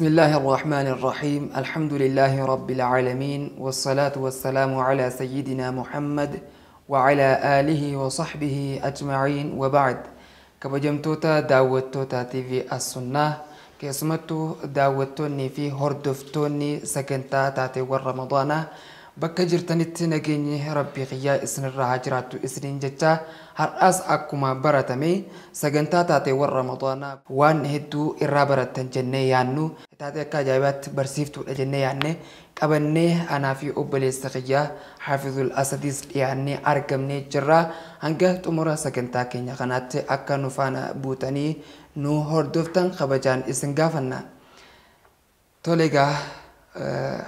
بسم الله الرحمن الرحيم الحمد لله رب العالمين والصلاة والسلام على سيدنا محمد وعلى آله وصحبه أجمعين وبعد كبجمتوتا داوتوتا تي في السنة كيسمتو داوتوني في هردفتوني سكنتا تاتي ور bakka jirtanitti nageenyi rabbii qiyyaa isinirraa haa jiraattu isiniin jecha har'as akkuma baratame sagantaa taatee warra ramadaanaa waan hedduu irraa barattan jennee yaannu taatee akka ajaa'ibaatti barsiiftuudha jennee yaanne qabannee anaa fi obboleessa qiyyaa haafizul asadiis dhiyaannee argamnee jirra hanga xumura sagantaa keenya kanaatti akka nu faana buutanii nu hordoftan kabajaan isin gaafanna. Tolegaa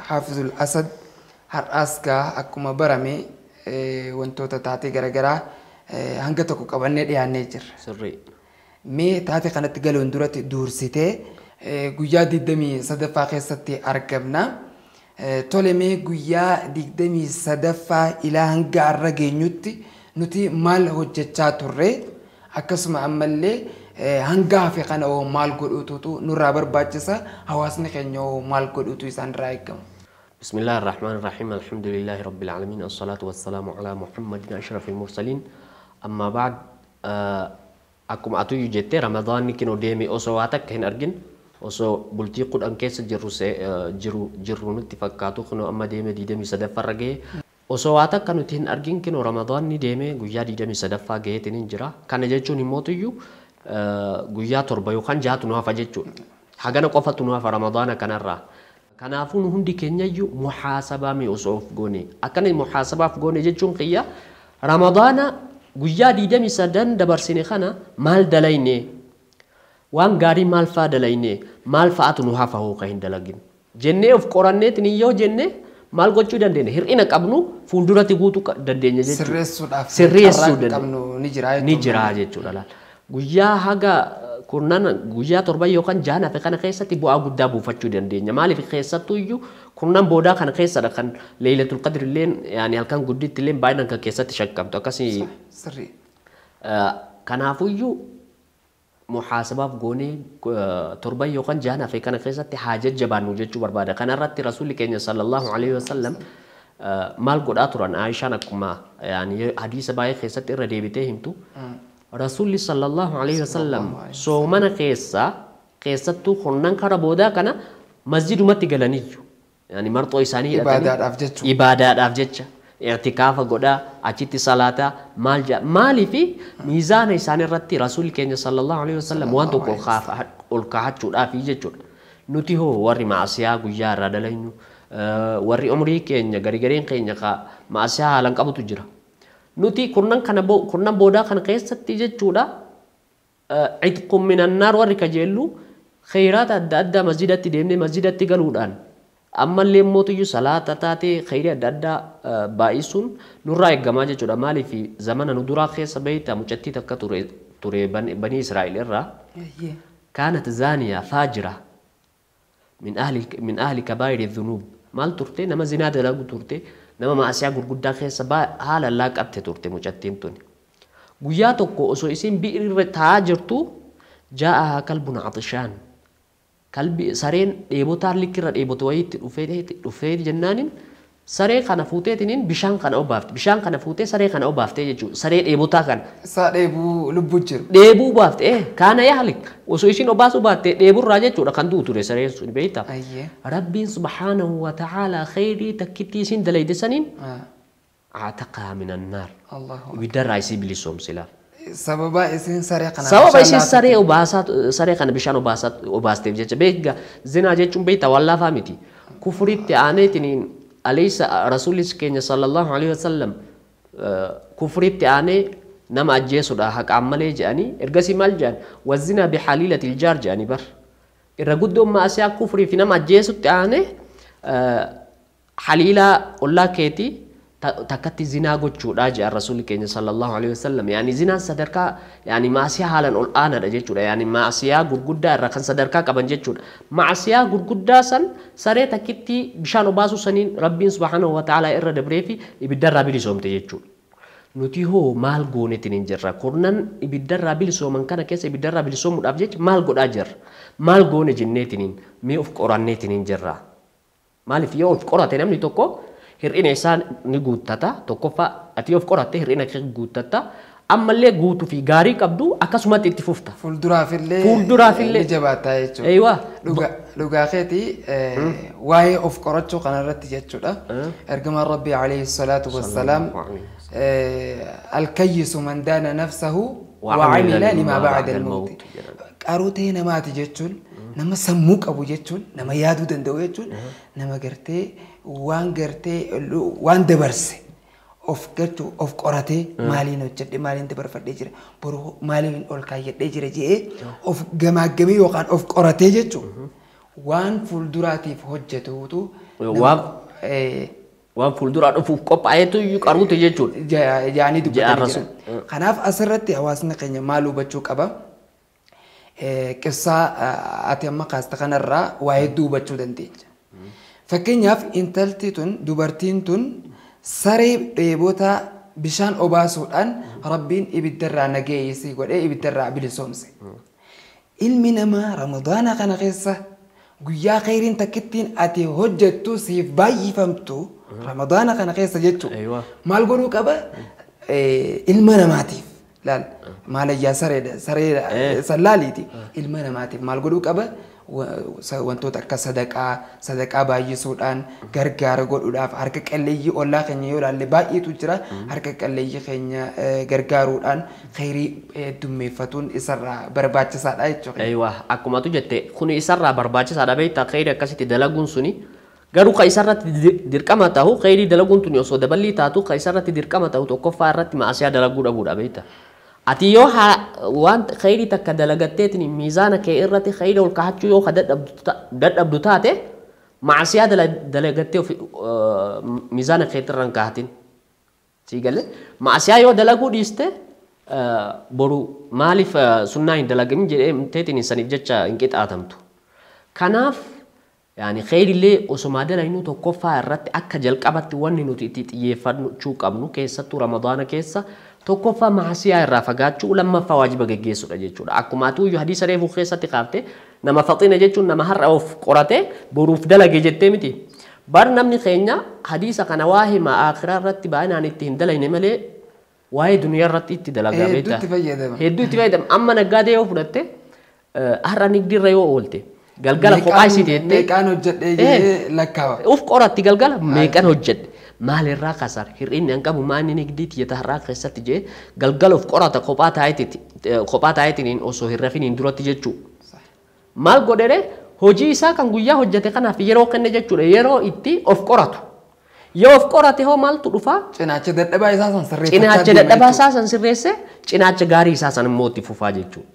haafizul asad har'aas gaa akkuma barame eh, wantoota taatee garaagaraa eh, hanga tokko qabannee dhiyaannee jirra. Sirrii. Mee taate kanatti galuun duratti duursitee eh, guyyaa digdamii ffaa keessatti argamna. Tole mee guyyaa digdamii ffaa ilaa hanga har'a nuti maal hojjechaa turre akkasuma ammallee hanga hafe kana maal godhuututu nurraa barbaachisa hawaasni keenya maal godhuutu isaan irraa eegamu. بسم الله الرحمن الرحيم الحمد لله رب العالمين والصلاة والسلام على محمد أشرف المرسلين أما بعد أكم أتو يجتي رمضان نكين وديمي أسو واتك كهن أرجن أسو بلتي قد أن كيس جرو جرو جرو نتفكاتو خنو أما ديمي دي ديمي سدفا رجي أسو واتك كانو تهن أرجن كينو رمضان ني ديمي قويا دي ديمي سدفا جيه تنين جرا كان جيتشو نموتو يو قويا تربيو خان جاتو نوافا جيتشو حاجة نقفة نوافا رمضان كان الرا Kanaafuun hundi keenya iyyuu muhaasabaaf osoo of goone akkana muhaasabaaf goone jechuun qiyya ramadaana guyyaa 29 dabarsine kana maal dalayne waan gaarii maal fa'aa dalayne maal fa'aatu nu hafa hooqa hin dalagin jennee of qoranneetiin yoo jenne maal gochuu dandeenya hir'ina qabnu fuulduratti guutuu dandeenya jechuudha sirreessuudhaaf sirreessuu ni jira jechuudha guyyaa haga kurnan guyyaa torban yookaan jahan hafe kana keessatti bu'aa guddaa buufachuu dandeenya. Maaliif keessattuu iyyuu kurnan boodaa kana keessadha kan leeylatul qadri illee yaani halkan gudditti illee baay'inaan kan keessatti shakkamtu akkasii. Sirrii. Kanaafuu iyyuu muhaasabaaf goonee torban yookaan jahan hafe kana keessatti haa jajjabaannu jechuu barbaada. Kanarratti rasuulli keenya sallallahu alaihi wasallam maal godhaa turan Aayishaan akkuma yaani hadiisa baay'ee keessatti irra deebitee himtu. رسول صلى الله عليه وسلم صومنا خيسة خيسة تو خنن كرا بودا كنا مسجد متى جلنيجو يعني مرتو إساني إبادات أفجتش إبادات أفجتش اعتكاف غدا أجيتي صلاة مال جا مالي في ميزان إساني رتي رسول كين صلى الله عليه وسلم وانتو كل خاف الكحات شود أفيجة شود نتي هو وري معصية غيار رادلينو وري عمري كين جري جرين كين جا معصية لانك أبو تجرا نوتي كنن كنا بو كنن بودا كان قيس تيجي تودا عتقم من النار وركجلو خيرات الدادة مزيدة تديمني مزيدة تقلودان أما اللي موتو يو صلاة تاتي خيرية دادة بايسون نورا إقاماجة جودا مالي في زمن ندورا خيس بيتا مجتتي تكا توري, توري بني إسرائيل را كانت زانية فاجرة من أهل من أهل كبائر الذنوب مال تورتي نما زنادة لغو تورتي nama maasiyaa gurguddaa keessa haalallaa qabte turte mucattiin tuni. Guyyaa tokko osoo isin bi'irra taa'aa jirtu jaa'a kalbun atishaan. Kalbi sareen dheebotaa likirra dheebote wayiitti dhufee jennaanin saree kana fuuteetiin bishaan kana obaafte bishaan kana fuutee saree kana obaaftee jechuudha saree dheebotaa kana. Isaa dheebuu lubbuu jiru. Dheebuu baafte kaana yaali osoo ishiin obaasu baatte dheeburraa jechuudha kan duutu ture sareen sun beektaa. Rabbiin subhaanahu wa ta'aalaa kheyrii takkitti isin dalayde saniin. Aataqaa minan naar. Ibiddarraa isii bilisoomsila. Sababa isin saree kana. Sababa isin saree obaasaa saree kana bishaan obaasaa obaasteef jecha beekga zinaa jechuun beektaa wallaafaa miti kufuritti aaneetiniin. أليس رسول كينيا صلى الله عليه وسلم آه، كفر ابتعاني نما أجيسو ده حق عملي جاني ارغسي مال جان وزنا بحليلة الجار جاني بر ارغد دوم ما أسيا كفر في نما أجيسو تعاني آه، حليلة الله كيتي takkatti zinaa gochuudha jea rasuulli keenya sallallahu alaihi wasallam yaani zinaan sadarkaa yaani maasiyaa haalaan ol aanadha jechuudha yaani maasiyaa gurguddaa irra kan sadarkaa qaban jechuudha maasiyaa gurguddaa san saree takkitti bishaan obaasuu saniin rabbiin subhaanahu wa ta'aalaa irra dabree fi ibiddarraa bilisoomte jechuudha. Nuti hoo maal goonetiin hin jirra kurnan ibiddarraa bilisooman kana keessa ibiddarraa bilisoomuudhaaf jecha maal godhaa jirra maal goone jenneetiin mee of qoranneetiin hin jirra maaliif yoo of qorate namni tokko hir'ina isaa ni guuttata tokkoffaa ati of qoratte hir'ina ishee guuttata ammallee guutuu fi gaarii qabdu akkasumatti itti fufta. Fuulduraafillee fuulduraafillee jabaata jechuudha. Eeyiwaa. Dhugaa keetii waa'ee of qorachuu kanarratti jechuudha. Ergamaan Rabbi alayhi salaatu wassalaam alkayyisu man daana nafsahu وعمل لما بعد الموت. قارو تينا ماتي جتشون nama sammuu qabu jechuun nama yaaduu danda'u jechuun nama gartee waan gartee waan dabarse of gartuu of qoratee maaliin hojjedhe maaliin dabarfadhee jira boruu maaliin ol kaayyadhee jira je'ee of gamaagamee yookaan of qoratee jechuun waan fuulduraatiif hojjetuutu waan fuulduraa dhufuuf qophaa'eetu qaruutu jechuudha. Jaanii dubbatanii jechuudha. Kanaaf asirratti hawaasni keenya maal hubachuu qaba? كسا أتيم ما خاستكان الرا واحد دو بتشو دنتيج فكين يف إنتل تون دوبرتين تون سري بيبوتا بشان أن ربين إبتدرع نجاي يقول إيه إبتدرع بلسومسي المنا ما رمضان قنا قصة قيا خيرين تكتين أتي هجتو سيف باي فهمتو رمضان قنا قصة جتو أيوة. ما القولوا كبا المنا ما تيف laal maal ayyaa sareedha saree sallaaliiti ilma namaatiif maal godhuu qaba wantoota akka sadaqaa sadaqaa baay'isuudhaan gargaara godhuudhaaf harka qalleeyyii ollaa keenya yoo ilaalle baay'eetu jira harka qalleeyyii keenya gargaaruudhaan khayrii dummeeffatuun isarraa barbaachisaadha jechuudha. Eeywaa akkumatu jette kun isarraa barbaachisaadha beektaa khayrii akkasitti dalaguun suni. garuu kan isarratti dirqama ta'u khayrii dalaguun tuni osoo daballi taatu kan isarratti dirqama ta'u tokkoffaa irratti maasiyaa dalaguu dhabuudha beektaa. ati yoo waan khayrii takka dalagatteetiin miizaana kee irratti khayrii ol kahachuu yoo dadhabdu taate macaasiyaa dalagattee miizaana keetti irra hin kahatin sii galee macaasiyaa yoo dalaguu dhiiste boru maaliif sunnaa hin dalagamin jedhee teetiin saniif jecha hin qixaatamtu kanaaf يعني خير اللي وسما دلا إنه تكفى الرت أكجل قبض وني نو تيتيفن شو كمنو كيسة تو رمضان كيسة تكفى مع سيا الرافقات شو لما فواجب جيسو شو أكماتو يو حديث ريفو خيسة تقابته نما فطين شو نما هر أو قرته بروف دلا جيجتة تمتي بار نمني خينا حديث كان واهي ما آخر الرت بعدين عن التهم دلا ينمله واهي دنيا الرت تدلا جابته هدو تفيدم هدو تفيدم أما نجاده يو فرته أهرانيك دي ريو أولته galgala kophaa isii teettee meeqaan hojjedhee lakkaaba uf qoratti galgala meeqaan hojjedhe maalirraa kasar hir'inni an qabu maanni nigdii tiyyatarraa keessatti jee galgala uf qorata kophaa taa'etiin osoo hin rafiniin duratti jechuu maal godhere hojii isaa kan guyyaa hojjete kanaaf yeroo kenne jechuudha yeroo itti of qoratu yoo of qorate hoo maaltu dhufaa cinaacha dadhabaa isaa san sirreesse cinaacha dadhabaa isaa san sirreesse cinaacha gaarii isaa san immoo itti fufaa jechuudha.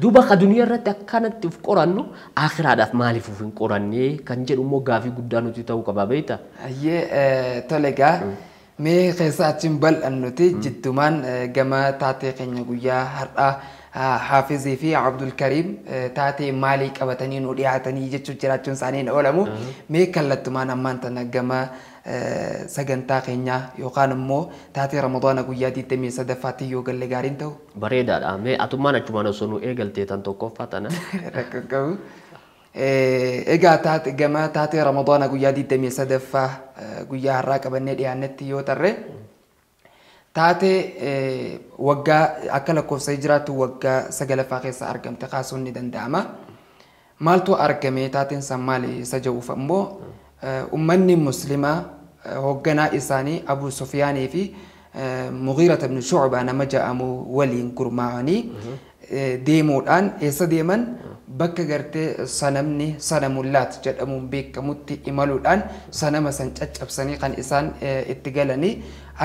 Duuba akka duniyaa irratti akkanatti of qorannu akhiraadhaaf maaliif of hin qorannee kan jedhu immoo gaafii guddaa nuti ta'uu qaba beekta. Ayyee tole gaa mee keessa achiin bal'an nuti jittumaan gama taatee keenya guyyaa har'aa Haafizii fi Abdul Kariim taatee maalii qabatanii nu dhiyaatanii jechuun jiraachuun isaanii hin oolamu mee kallattumaan ammaan tana gama sagantaa keenyaa yookaan immoo taatee ramadaana guyyaa 23ffaatii yoo galle gaariin ta'u. Bareedaadha. Mee atummaan achumaan osoo nu eegaltee tan tokkoffaa tana. Rakkan qabu. Egaa taate gama taatee ramadaana guyyaa 23ffaa guyyaa har'aa qabannee dhiyaannetti yoo tarre taate waggaa akka lakkoofsa hijiraattu waggaa sagalaffaa keessa argamte kaasuun ni danda'ama. Maaltu argame taateen san maali isa jedhuuf ammoo ummanni muslimaa hogganaa isaanii Abu Sufyaanii fi Mughirata ibn Shu'baa nama ja'amu waliin gurmaa'anii deemuudhaan eessa deeman bakka gartee sanamni sanamullaat jedhamuun beekamutti imaluudhaan sanama san caccabsanii kan isaan itti galanii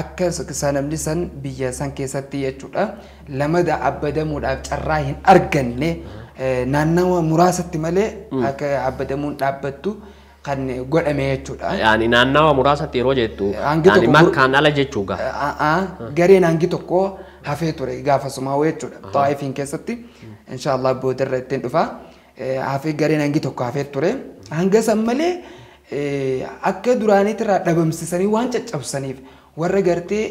akka sanamni san biyya san keessatti jechuudha lamada abbadamuudhaaf carraa hin arganne naannawa muraasatti malee akka abbadamuun dhaabbattu. kan godhame jechuudha. Ani naannawa muraasatti yeroo jettu ani makkaan ala jechuudha. Gareen hangi tokko hafee ture gaafasuma jechuudha. Xaa'ifiin keessatti inshaallah boodarra ittiin dhufa. Hafee gareen hangi tokko hafee ture. Hanga san malee akka duraaniitti irraa dhabamsisanii waan caccabsaniif warra gartee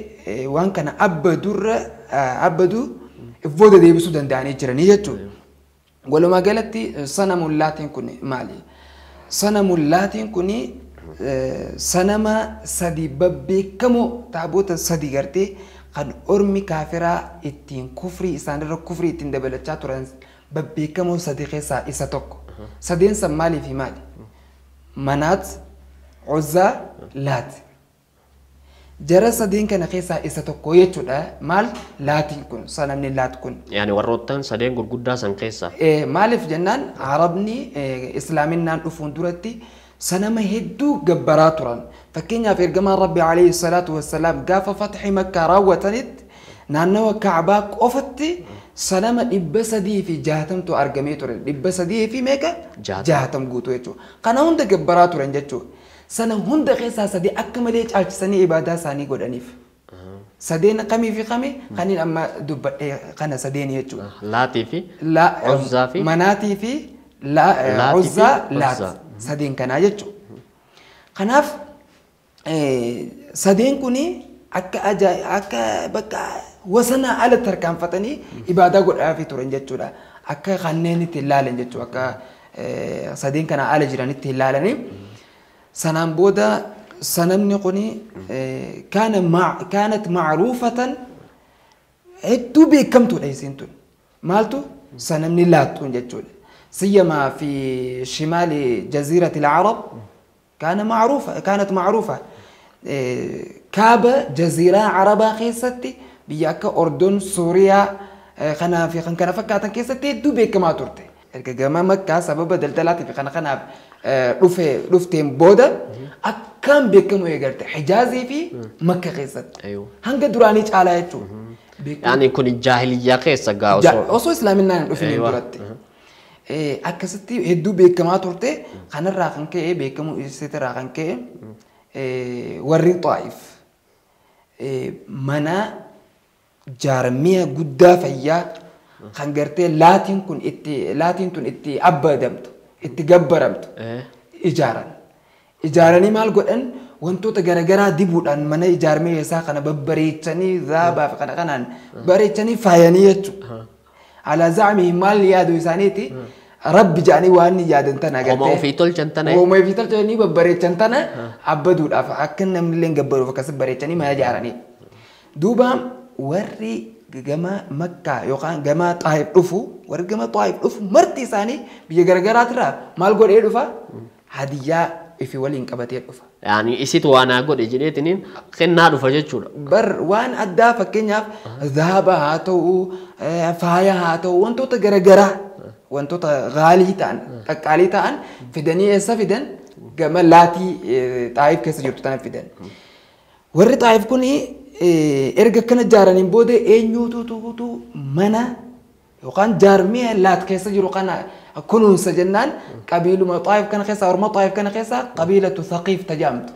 waan kana abbadurra abbadu booda deebisuu danda'anii jiranii jechuudha. Walumaa galatti sana mul'aatiin kun maali? صنم اللاتين كوني sanama sadi babbeekamoo taaboota sadi gartee kan ormi kaafiraa ittiin kufrii isaan irra kufrii ittiin dabalachaa turan babbeekamoo sadi keessaa isa tokko. Sadeen san maaliif himaadha? Manaat, Uzzaa, Laat. جرس دين كان خيسا إساتو كويتو دا مال لاتين كن سنمني لات كن يعني وروتان سدين قدا سان خيسا إيه مالف جنان عربني إيه إسلامين نان أفون دورتي سنما هدو جبراتورا فكينيا في الجمال ربي عليه الصلاة والسلام قاف فتح مكة راوتنت naannawa kaabaa qofatti sanama dhibba sadii في جهتم تو ture dhibba sadii fi meeqa jaatam guutuu jechuudha kana hunda gabbaraa سنة هند غيسا سدي أكملت أج سنة إبادة ساني قد أنيف سدين قمي في قمي خلينا أما دب قنا إيه، سدين يجو لاتي في لا عزة في مناتي في لا عزة لات سدين كنا يجو خناف إيه، سدين كوني أك أجا أك بكا وسنا على تركان فتني إبادة قد أفي تورن يجو لا أك خنيني تلالن يجو أك إيه، سدين كنا على جيراني تلالني سنام بودا سنامبودا نقني آه، كان مع كانت معروفة عدتو بكمتو عيسينتو مالتو سنمني لاتون جتول سيما في شمال جزيرة العرب كان معروفة كانت معروفة آه، كاب جزيرة عربة خيستي بياك أردن سوريا آه، خنا في خن كنا فكاتن كيستي دو بكما ترتي ergagamamak sababa daldalaati fi kana kanaaf dhufe dhufteen booda akkaan beekamu eegarte hijaazii fi makka keessatti hanga duraanii caalaa jechuudha. Yaani kun jaahiliyyaa keessa gaa osoo osoo islaaminaan hin dhufin duratti. Akkasitti hedduu beekamaa turte kanarraa kan ka'e beekamu isitirraa kan ka'e warri xaa'if mana jaarmiya guddaa fayyaa kan gartee laatiin kun itti laatiin tun itti abbaadamtu itti gabbaramtu ijaaran ijaaranii maal godhan wantoota garagaraa dibuudhaan mana ijaarmee isaa kana babbareechanii zaabaa fi kana kanaan bareechanii faayanii jechuudha. Alaa zaamii maal yaadu isaaniiti rabbi jedhanii waan yaadan tana gartee. Homaa ofii tolchan tana. Homaa ofii tolchanii babbareechan tana abbaduudhaaf akka namni illee gabbaruuf akkasii bareechanii mana ijaaranii. Duuba warri gama makkaa yookaan gama xaa'ib dhufu warri gama xaa'ib dhufu marti isaanii biyya garaagaraatirraa maal godhee dhufa hadiyyaa ifi waliin qabatee dhufa. Yaani isit waan haa godhe jedheetiniin kennaa dhufa jechuudha. Bar waan addaa fakkeenyaaf zaaba haa ta'u faaya haa ta'u wantoota garaagaraa wantoota gaalii ta'an qaqqaalii ta'an fidanii eessa fidan gama laatii xaa'ib keessa jirtu tana fidan. Warri xaa'ib kunii erga akkana ijaaraniin booda eenyuutu tuutu mana yookaan jaarmee laat keessa jiru kana kunuunsa jennaan qabiiluma xaayif kana keessa orma xaayif kana keessa qabiilatu saqiif tajaamtu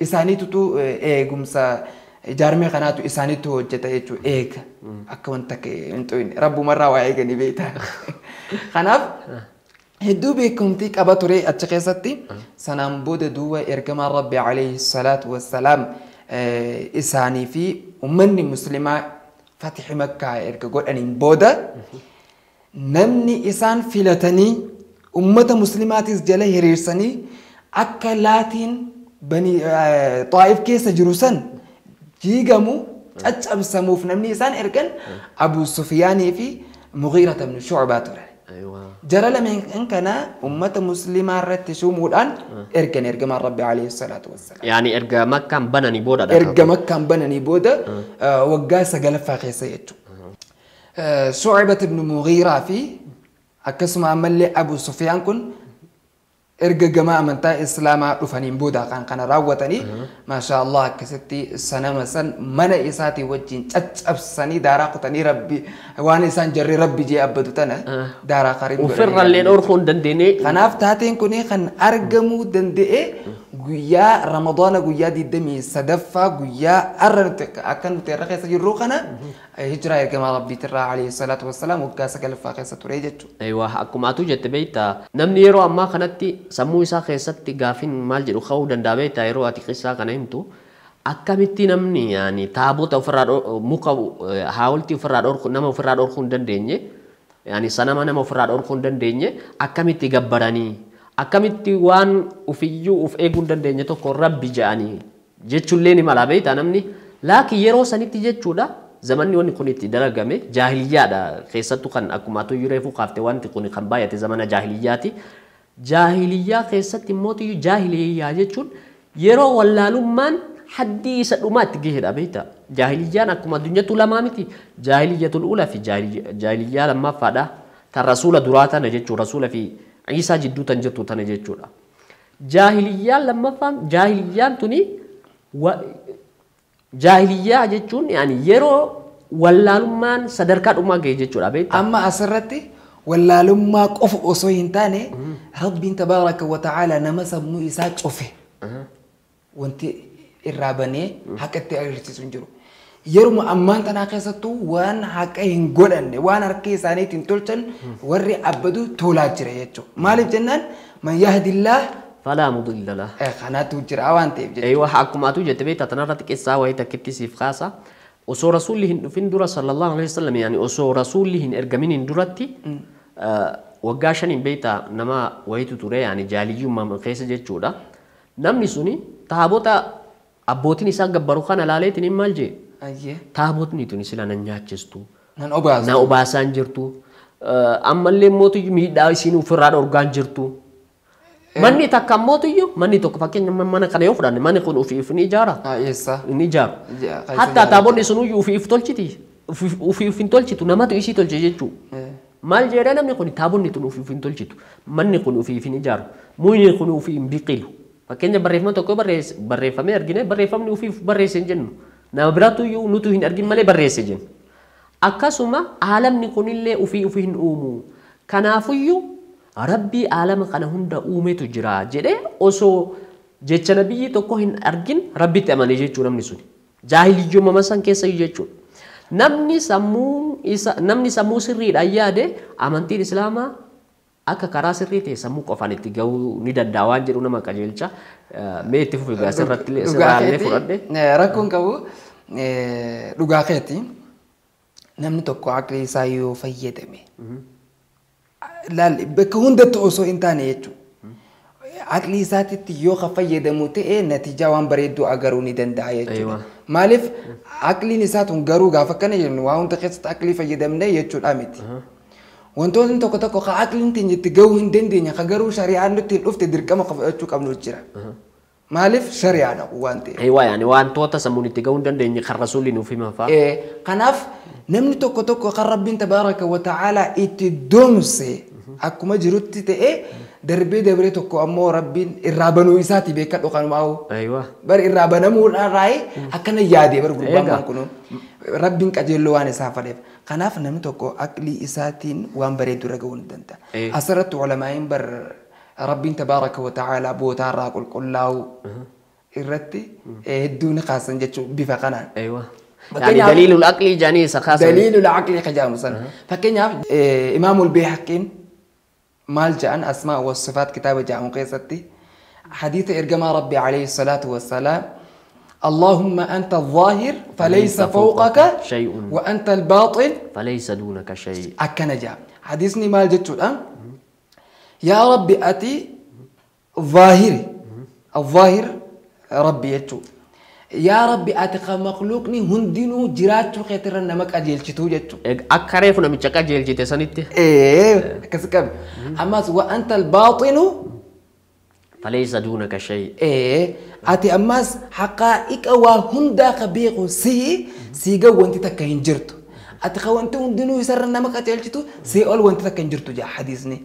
isaaniitutu eegumsa ijaarmee kanaatu isaaniitu hojjeta jechuudha eega akka wanta hin xuyne rabbumarraa waa eeganii beekta kanaaf hedduu beekumtii qaba ture achi keessatti sanaan booda duuba ergamaan rabbi alayhi salaatu wassalaam. salaam isaanii fi uummanni musliimaa fatixi makkaa erga godhaniin booda namni isaan filatanii ummata muslimaatis jala hiriirsanii akka laatiin xaa'if keessa jiru san jiigamu caccabsamuuf namni isaan ergan abu sufiyaanii fi mugiirata ibnu shucbaa ture. جرى لما إن كان أمة مسلمة رتشوم شمودان إرجع إرجع مع ربي عليه الصلاة والسلام يعني إرجع ما كان بناني بودا إرجع ما كان بناني بودا وجاس جل فاخي سيتو شعبة بن مغيرة في أكسم عمل أبو سفيان كن ergagamaa amantaa islaamaa dhufaniin booda kan kana raawwatanii maashaa Allah akkasitti sanama san mana isaatii wajjin caccabsanii daaraa qotanii rabbi waan isaan jarri rabbi jee abbatu tana daaraa qariin ofirrallee dhorkuu hin dandeenye. Kanaaf taateen kun kan argamuu danda'ee guyyaa ramadaana guyyaa 27ffaa guyyaa arra nuti akka nuti irra keessa jirru kana hijiraa ergamaa rabbiitirraa alayhi salaatu wassalaam waggaa sagalaffaa keessa ture jechuudha. Eewwa akkumaatu jette beektaa namni yeroo ammaa kanatti sammuu isaa keessatti gaafin maal jedhu dan danda'a beektaa yeroo ati qissaa kana himtu akkamitti namni yaani taabota ofirraa muka haawultii ofirraa dhorkuu nama ofirraa dhorkuu hin dandeenye yaani sanama nama ofirraa dhorkuu hin dandeenye akkamitti gabbaranii akkamitti waan ufiyyuu uf eeguun dandeenye tokko rabbi jedhanii jechuullee ni mala beektaa namni laakiin yeroo sanitti jechuudha zamanni wanni kun itti dalagame jaahiliyyaadha keessattuu kan akkuma tuyyuu reefuu qaaftee wanti kun kan baay'ate zamana jaahiliyyaati. Jaahiliyyaa keessatti mootiyyuu jaahiliyyaa jechuun yeroo wallaalummaan haddii isa dhumaatti gahedha beektaa. Jaahiliyyaan akkuma addunyaatu lamaa miti jaahiliyyaatu ulaa fi jaahiliyyaa lammaffaadha. Kan rasuula duraa tana jechuun rasuula fi isaa jidduu tan jirtu tana jechuudha. Jaahiliyyaan lammaffaan jaahiliyyaan tuni jaahiliyyaa jechuun yeroo wallaalummaan sadarkaadhumaa gahe jechuudha. Amma asirratti wallaalummaa qofa osoo hin taane rabbiin tabaaraka wata'aalaa nama sammuu isaa cufe wanti irraa banee akka itti agarsiisu hin jiru. يرو أمان تنا كيساتو وان هكين غولن وان هكين ساني تنتولتن وري أبدو تولاجرة يجو مالب جنن من يهد الله فلا مضل له إيه خنا توجر أوان تيب جد أيوة حكم أتو جد تبي تتنا رتك إسا ويتا سيف خاصة وصو رسول لهن فين دورة صلى الله عليه وسلم يعني وصو رسول لهن إرجمين دورتي آه، وقاشن بيتا نما ويتو توري يعني جالي يوم ما خيس جد جودا نم نسوني تابوتا أبوتني ساق ببروخان لاليتني مالجي taabotni tuni sila nan nyaachistu na obaasaan jirtu eh, ammallee mootiyyuu miidhaa isiin ofirraa dhorgaan jirtu. Eh. Manni takka mootiyyuu manni tokko fakkeenya mana kana yoo fudhanne manni kun ofiif ni ijaara. Ni ijaaru. Ah, iya Hatta taabonni chiti ofiif tolchiti. Ofiif hin tolchitu namatu isii tolche jechuudha. Maal jedhaa namni kun taabonni tun ufi hin tolchitu. Manni kun ufi hin ijaaru. ni kun ofiif hin biqilu. Fakkeenya barreeffama tokko barreeffamee argine barreeffamni ufi barreesse hin jennu. nama biraatuyyuu nutu hin argin malee barreesse jenna. Akkasuma aalamni kunillee ufii ufii hin uumu. Kanaafuyyuu rabbii aalama kana hunda uumetu jira jedhee osoo jecha nabiyyi tokko hin argin rabbitti amane jechuu namni suni. Jaahiliyyuumama san keessa jechuudha. Namni sammuu sirriidhaan yaade amantiin islaamaa akka karaa sirrii ta'e sammuu qofaan itti gahuu ni danda'a waan jedhu nama qajeelcha. Mee itti fufi gaa sirratti sirraallee fudhadhe. Rakkoon qabu dhugaa keetti namni tokko akka isaa yoo fayyadame bakka hundatti osoo hin taane jechuudha. Aqli isaatitti yoo fayyadamu ta'e natiijaa waan bareedduu agaruu ni danda'a jechuudha. Maaliif aqliin isaa tun garuu gaafa akkana jennu waan hunda keessatti aqlii fayyadamne jechuudha miti. تقول وانتو انتو كتاك وقعات لنت يتجوهن دين دين خجروا شريعة نت الأوف تدري كم قف أشو كم نوتشرا مالف شريعة وانت هي واي يعني وانتو تسمون يتجوهن دين دين خرسول لنو في مفا إيه كناف نمن تو كتاك وقرب بنت بارك وتعالى يتدمسه akkuma jirutti ta'ee darbee dabree tokko ammoo rabbiin irraa banuu isaati beekan dhokanu maa'u. Bar irraa banamuudhaan raayee akkana yaadee bar gurbaan kunuun rabbiin qajeelloo waan isaa fadheef. Kanaaf namni tokko aqlii isaatiin waan bareedu irra ga'uu ni danda'a. Asirratti ulamaa'iin bar rabbiin tabaaraka wa ta'aalaa bootaa irraa qulqullaa'u irratti hedduu ni kaasan jechuun bifa kanaan. يعني دليل العقل جاني سخاصة دليل العقل خجام سنة فكنا إمام البيحقين مال جان أسماء والصفات كتاب جاء مقيستي حديث إرجما ربي عليه الصلاة والسلام اللهم أنت الظاهر فليس فوقك شيء وأنت الباطن فليس دونك شيء أكن جاء حديثني مال جت الآن يا ربي أتي ظاهري الظاهر ربي يتو يا ربي أتقى مخلوقني هندينو جرات خيتر نمك أجيل شتو جتو أكاريف نمي شكا جيل جيتة سنتي إيه، إيه. كسكب أما وأنت الباطن فليس دونك شيء إيه أتي أماس حقائق وهندا خبيق سي سيقا وانت تكاين جرتو أتقى وانت هندينو يسر نمك أجيل شتو سيقول وانت تكاين جرتو جا حديثني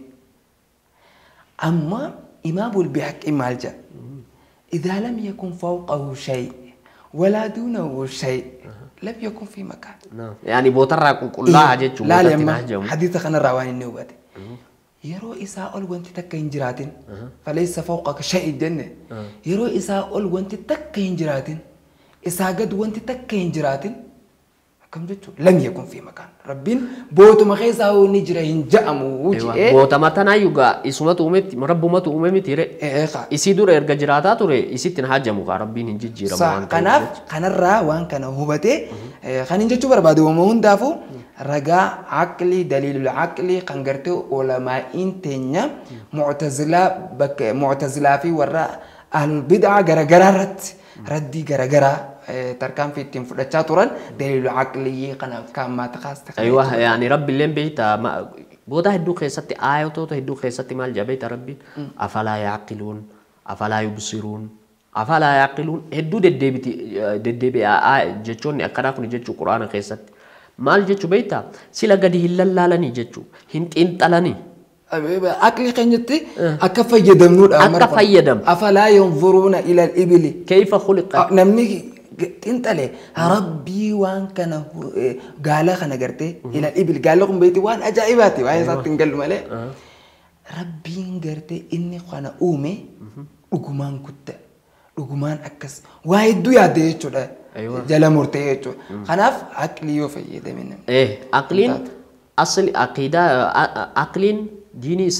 أما إمام البحك إمالجا إذا لم يكن فوقه شيء ولا دونه شيء لم يكن في مكان نعم. يعني بوترا كون كلها إيه؟ لا لا حديث خنا رواني نوبتي يرو إساء أول وانت تك إنجراتين فليس فوقك شيء الجنة يرو إساء أول وانت تك إنجراتين إساء قد وانت تك إنجراتين كم جتو لم يكن في مكان ربين بوت ما خيسا هو نجرا ينجامو وجي أيوة. إيه بوت ما تنا يوغا اسمت اومت رب ما تو اومي تيري إيه،, إيه خا اسي دور ارجع جراتا توري اسي تنها جامو غا ربين هنجي جرا وان كان كنا را وان كنا هو بتي خان نجتو برباد هون دافو رجا عقلي دليل العقل قنغرتو علماء تنيا معتزله بك معتزله في ورا اهل البدعه غرغرت Hmm. raddii garaagaraa eh, tarkaanfii ittiin fudhachaa turan daliilu caqliyyii kanaaf kan maataqaas ta'e. rabbi illee beektaa booda hedduu keessatti aayatoota hedduu keessatti maal jabeeta rabbiin hmm. afalaa yaaqiluun afalaa yubsiruun afalaa yaaqiluun hedduu deddeebiti eh, jechoonni akkanaa kun jechuu quraana keessatti maal jechuu beektaa sila gadi hin lallaalanii jechuu hin xiinxalanii. أكل قنيتي أه. أكفى يدم نور أكفى يدم أفلا ينظرون إلى الإبل كيف خلق أه، نمني انت لي ربي وان كان إيه، قال خنا قرتي أه. الى الابل قال لكم بيتي وان اجايباتي وهي أيوه. صارت تنقلم عليه ربي قرتي اني خنا اومي دغمان كتة دغمان اكس واي دويا ديتو ده ايوه جلا شو خناف عقلي يفيد منه ايه أكلين اصل عقيده عقلين diinii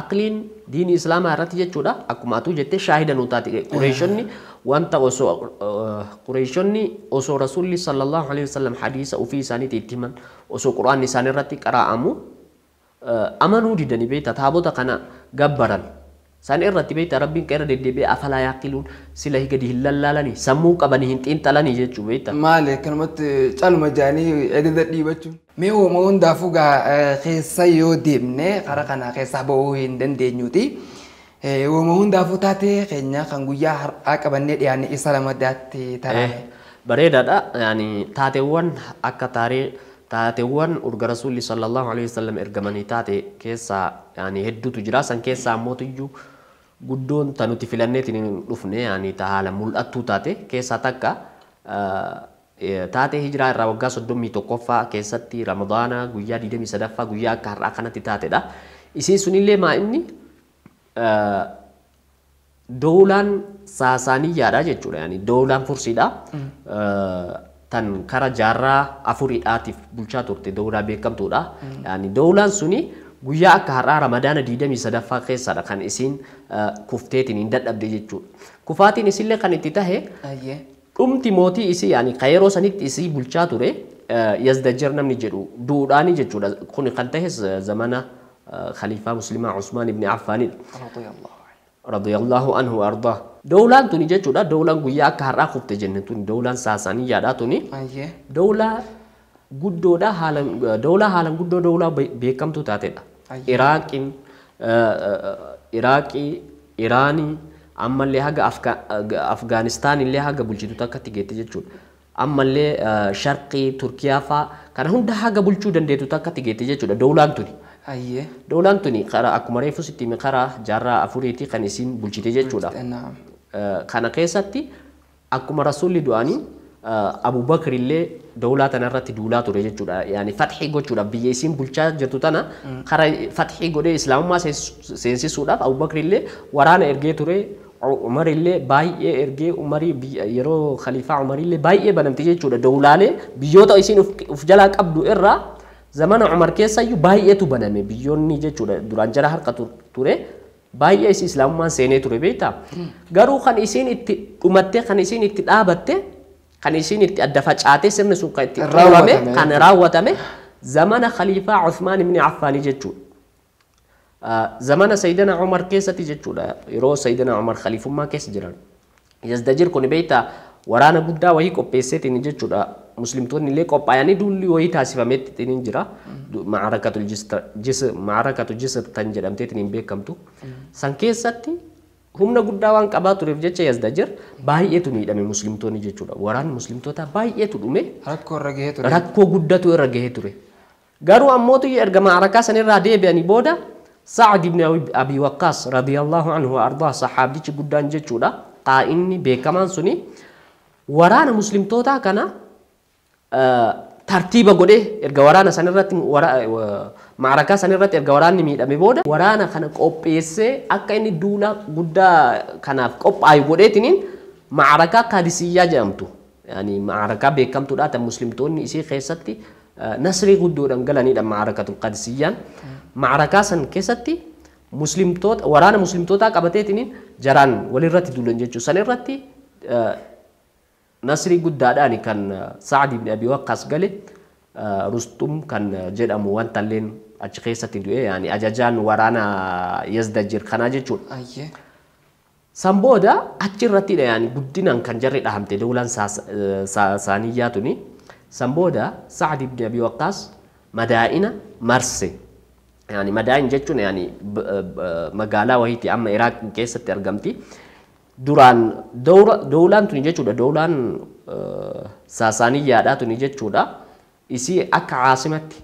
aqliin diinii islaamaa irratti jechuudha akkuma atuu jettee shaahida nu taate qureeshonni wanta osoo qureeshonni osoo rasuulli sallallahu alaihi wasallam hadiisa ofii isaaniitti itti himan osoo quraanni isaanii irratti qaraa'amu amanuu didanii beekta taabota kana gabbaran. isaan irratti beektaa rabbiin de deddeebi'ee afala yaaqiluun sila gadi hin lallaalanii sammuu qabanii hin xiinxalanii jechuu beektaa. Maali kanumatti di jaanii edda eh, dhiibachuun. Mee uuma hundaafuu keessa yoo deemne karaa kana keessaa ba'uu hin dandeenyuti. Uuma hundaafuu tate keenya kan guyyaa har'aa qabannee dhiyaanne isa lamaddaatti taa'e. Bareedaadha. Taateewwan akatari tate won urga rasuulli sallallahu alaihi wasallam tate kesa keessaa heddu jira. San kesa ammoo guddoon tanuti filanneetiin hin dhufne ani ta haala mul'attuu taate keessaa takka iya, taatee hijiraa irraa waggaa soddomii tokkoffaa keessatti ramadaana guyyaa digdamii sadaffaa guyyaa akka har'aa kanatti taatedha. Isiin sunillee maa inni doolaan saasaaniyyaadha jechuudha yaani doolaan fursiidha. Mm. Tan kara jaarraa afuriidhaatiif bulchaa turte doolaa beekamtuudha. Mm. ani doolaan suni guyyaa akka har'aa ramadaana 23ffaa keessadha kan isiin kufteetiin hin dadhabde jechuudha. Kufaatiin isillee kan itti tahe dhumti mootii isii yaani kan yeroo sanitti isii bulchaa ture Yazdajjar namni jedhu duudhaani jechuudha. Kun kan tahe zamana khaliifaa muslimaa Usmaan ibn Affaanidha. Radiyallahu anhu ardaa. Dawlaan tuni jechuudha dawlaan guyyaa akka har'aa kufte jenne tuni dawlaan saasaaniyyaadha tuni. Dawlaa guddoodha haala dawlaa haalaan guddoo dawlaa beekamtuu taatedha. Iraaqin Iraaqii Iraanii ammallee haga Afgaanistaanillee haga bulchituutu akkatti geette jechuudha. Ammallee Sharqii Turkiyaa fa'aa kana hunda haga bulchuu dandeettutu akkatti geette jechuudha. Dowlaan tuni. Dowlaan tuni karaa akkuma reefus ittiin karaa jaarraa afuriiti kan isin bulchite jechuudha. Kana keessatti akkuma rasuulli du'anii Abu Bakr illee dawlaa tana irratti duulaa ture jechuudha. Yaani fatxii gochuudhaaf biyya isiin bulchaa jirtu tana karaa fatxii godhee islaamummaa seensisuudhaaf Abu Bakr illee waraana ergee ture. Umar illee baay'ee ergee Umarii yeroo khaliifaa Umarii illee baay'ee banamte jechuudha. Dawlaalee biyyoota isiin of jalaa qabdu irraa zamana Umar keessayyuu baay'eetu baname biyyoonni jechuudha duraan jala harka ture. Baay'ee isin islaamummaan seenee ture beektaa. Garuu kan isiin itti dhumattee kan isiin itti dhaabatte كان يسيني تدفع شاتي سمن سوقتي راوتامي كان راوتامي زمان خليفة عثمان بن عفان جتشو زمان سيدنا عمر كيسة جتشو يرو سيدنا عمر خليفة ما كيس جران يزدجر كوني بيتا ورانا بودا وهي كو بيسيتي نجتشو مسلم توني لي كو بياني دولي وهي تاسفة ميت تنجرا معركة الجسر معركة الجسر تنجرا متتنين بيكم تو سان كيساتي humna guddaa waan qabaa tureef jecha yasda jir baay'eetu miidhame muslimtoonni jechuudha. Waraanni muslimtoota baay'eetu dhume. Rakkoo irra gahee ture. Rakkoo guddatu irra gahee ture. Garuu ammootu ergama harakaa sanirraa deebi'anii booda Sa'ad ibn Abi Waqqaas radiyallahu anhu ardaa saxaabichi guddaan jechuudha qaa'inni beekamaan suni waraana muslimtootaa kana tartiiba godhee erga waraana sanirratti maarakaa sanirratti erga waraanni miidhame booda waraana kana qopheessee akka inni duula guddaa kanaaf qophaayu godheetiniin maarakaa kaadisiyyaa jedhamtu. Yani maarakaa beekamtuudha tan muslimtoonni isii keessatti nasrii guddoodhaan galaniidha maarakatul qaadisiyyaan. Maarakaa san keessatti muslimtoota waraana muslimtootaa qabateetiniin jaraan walirratti duulan jechuudha. Sanirratti nasrii guddaadhaan kan uh, Sa'ad ibn Abi Waqqas gale uh, Rustum kan uh, jedhamu wanta illeen achi keessatti du'e eh, yaani ajajaan waraana Yazda jir kanaa jechuudha. San booda achi irrattidha yaani guddinaan kan jarri dhahamte dawlaan saaniyyaa tuni. San booda Sa'ad ibn Abi Waqqas madaa'ina marse. Yaani madaa'in jechuun yaani magala wahiti amma Iraaq keessatti argamti duran duraan doolaan tuni jechuudha doolaan eh, saasaaniyyaadhaa tuni jechuudha isi akka caasimatti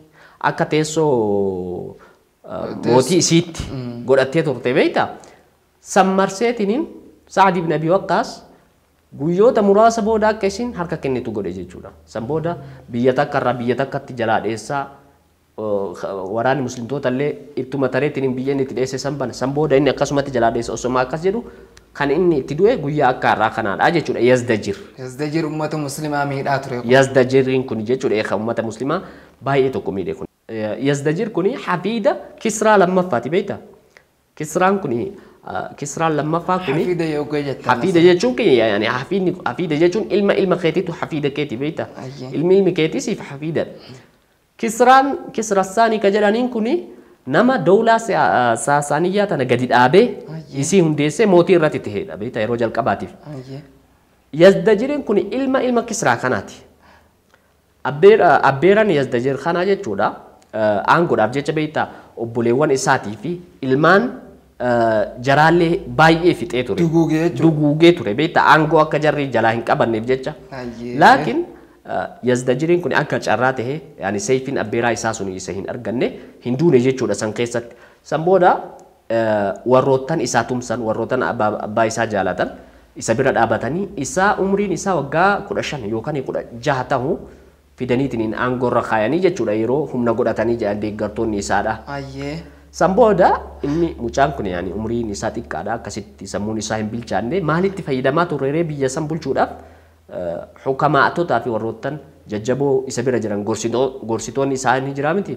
akka teessoo eh, mootii isiitti hmm. godhattee turte beektaa sammarseetiniin sa'adii ibn nabi wakas guyo ta murasa boda kesin harka kennitu godhe jechuudha. San booda biyya takka irraa biyya takkatti eh, warani muslim tu muslimtoota le itu matare tinin inni itti dheesse san bana san booda inni akkasumatti jalaa dheesse osoo kan inni itti du'e guyyaa akka har'aa kanaadha jechuudha yazdajir. Yazdajir uummata muslimaa miidhaa ture. Yazdajirriin kun jechuudha eeka uummata muslimaa baay'ee tokko miidhe kun. Yazdajir kun hafiida kisraa lammaffaati beekta. Kisraan kun kisraan lammaffaa kun. Hafiida yookaan jettan. Hafiida jechuun yaani hafiidni hafiida jechuun ilma ilma keetiitu hafiida keeti beekta. Ilmi ilmi keetii siif hafiida. Kisraan kisra saanii ka jedhaniin kun nama doolaa saasaniyyaa tana gadi dhaabee isii hundeessee mootii irratti tahedha beektaa yeroo jalqabaatiif. Yazdajiriin kun ilma ilma Kisraa kanaati. Abbeeran Yazdajir kanaa jechuudha aangoodhaaf jecha beektaa obboleewwan isaatii fi ilmaan jaraallee baay'ee fixee ture. Duguugee ture beektaa aangoo akka jarri jalaa hin qabanneef jecha. Laakiin. yazdajiriin kun akka carraa tahe yaani seefiin abbeeraa isaa sun isa hin arganne hin duune jechuudha san keessatti. San booda warroottan isaa tumsan warroottan abbaa isaa jaalatan isa bira dhaabatanii isaa umriin isaa waggaa kudha shan yookaan kudha jaha tahu fidaniitiin aangoorra kaayanii jechuudha yeroo humna godhatanii jedhan deeggartoonni isaadha. San booda inni mucaan kun yaani umriin isaa xiqqaadha akkasitti sammuun isaa hin bilchaanne maalitti fayyadamaa turre biyya san bulchuudhaaf. xukama'atotaa fi warroottan jajjaboo isa bira jiran gorsitoonni isaa ni jira miti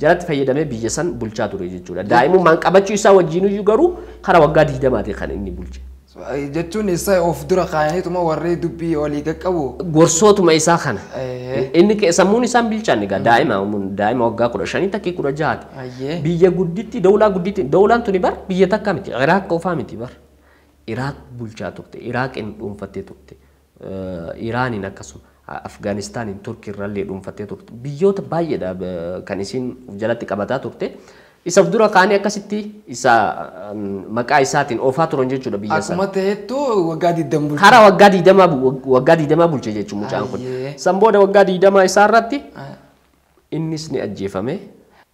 jalatti fayyadamee biyya san bulchaa ture jechuudha. Daa'imummaan qabachuu isaa wajjin iyyuu garuu kara waggaa digdamaatiin kan inni bulche. Jechuun isaa of dura kaa'aniituma warri dubbii walii qaqqabu. Gorsootuma isaa kana. Inni sammuun isaan bilchaan egaa daa'ima daa'ima waggaa kudha shanii takkee kudha jahaati. Biyya gudditti dawlaa gudditti dawlaan tuni bar biyya takka miti Iraaq qofaa miti bar. Iraaq bulchaa turte Iraaqin dhuunfattee turte. Iraaniin akkasuma Afgaanistaaniin Turkii irrallee dhuunfattee turte biyyoota baay'eedha kan isiin of jalatti qabataa turte. Isaaf dura kaanii akkasitti isa maqaa isaatiin oofaa turan jechuudha biyya isaa. Akkuma ta'ettu waggaa digdama bulche. Hara waggaa digdamaa waggaa digdamaa bulche jechuun mucaan kun. San booda waggaa digdamaa isaa irratti innis ni ajjeefame.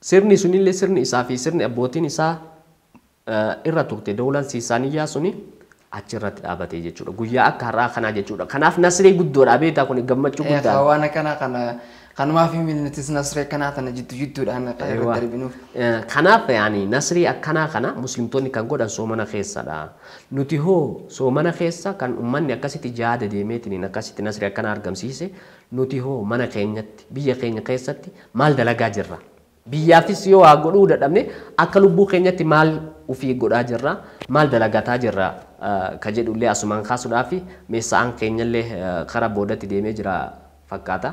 Sirni sunillee sirni isaa fi sirni abbootiin isaa irra turte dawlaan siisaaniyyaa suni. achirratti dhaabatee jechuudha. Guyyaa akka har'aa kanaa jechuudha. Kanaaf nasree guddoodha beektaa kun gammachuu guddaa. Waan akkana kana kanumaaf miilinittis nasree kanaa kana jiddu jidduudhaan irra darbinuuf. Kanaaf yaani nasree akkanaa kana muslimtoonni kan godhan soomana keessadha. Nuti hoo soomana keessa kan uummanni akkasitti jaada deemeetiin akkasitti nasree akkanaa argamsiise nuti hoo mana keenyatti biyya keenya keessatti maal dalagaa jirra? biyyaafis yoo waa godhuu dadhabne akka lubbuu keenyatti maal ufii godhaa jirra maal dalagataa jirra ka jedhu illee asumaan kaasuudhaaf meessa'aan keenya illee kara boodatti deemee jira fakkaata.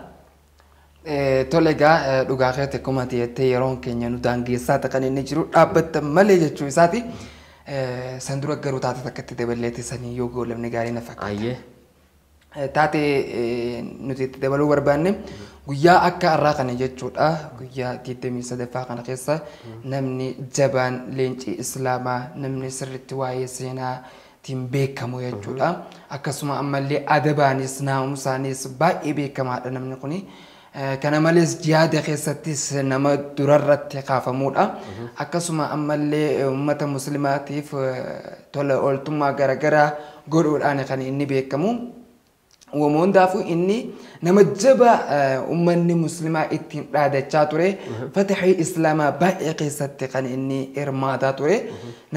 Tole egaa dhugaa keessatti akkuma ta'e yeroo keenya nu daangeessaa ta'e kan inni jiru dhaabbata malee jechuu isaati. San dura garuu taate takka itti daballee yoo goolabne gaarii na fakkaata. Eh, taatee eh, nuti itti dabaluu barbaanne guyyaa akka har'aa kana jechuudha guyyaa 28ffaa kana keessa namni jabaan leencii islaamaa namni sirritti waa'ee seenaa ittiin beekamu jechuudha akkasuma ammallee adabaanis naamumsaanis baay'ee beekamaadha namni kuni. Eh, kana malees jihaada keessattis nama durarratti kaafamuudha. Akkasuma ammallee uummata muslimaatiif tola ooltummaa garaagaraa godhuudhaan kan inni beekamu. Uumamoon daafuu inni nama jabaa uummanni musliimaa ittiin dhaadachaa ture fatahii islaamaa baay'ee keessatti kan inni hirmaataa ture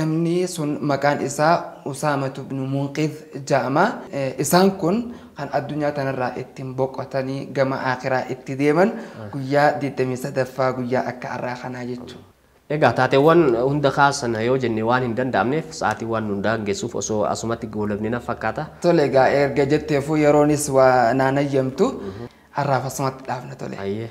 namni sun maqaan isaa Usaamatu bin Munqidh jedhama. Isaan kun kan addunyaa tanarraa ittiin boqotanii gama akiraa itti deeman guyyaa 28ffaa guyyaa akka arraa kanaa jechuudha. Egaa taateewwan hunda kaasana yoo jenne waan hin danda'amneef sa'aatiiwwan hundaa geessuuf osoo asumatti goolabni na fakkaata. Tole egaa erga jetteefuu yeroonis waa naannayyamtu har'aaf asumatti dhaafna tole.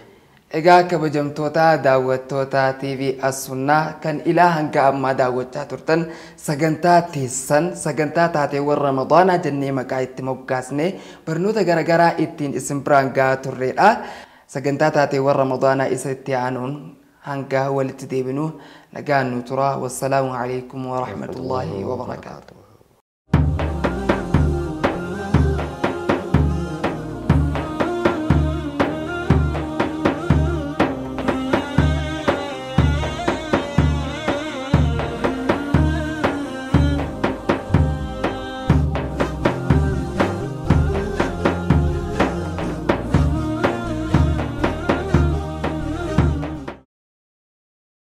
Egaa kabajamtoota daawwattoota TV Asunnaa kan ilaa hanga ammaa daawwachaa turtan sagantaa teessan sagantaa taateewwan Ramadaanaa jennee maqaa itti moggaasne barnoota garaagaraa ittiin isin biraan gahaa turredha. Sagantaa taateewwan Ramadaanaa isatti aanuun هانكا هو اللي تديبنوه لقانو تراه والسلام عليكم ورحمة الله وبركاته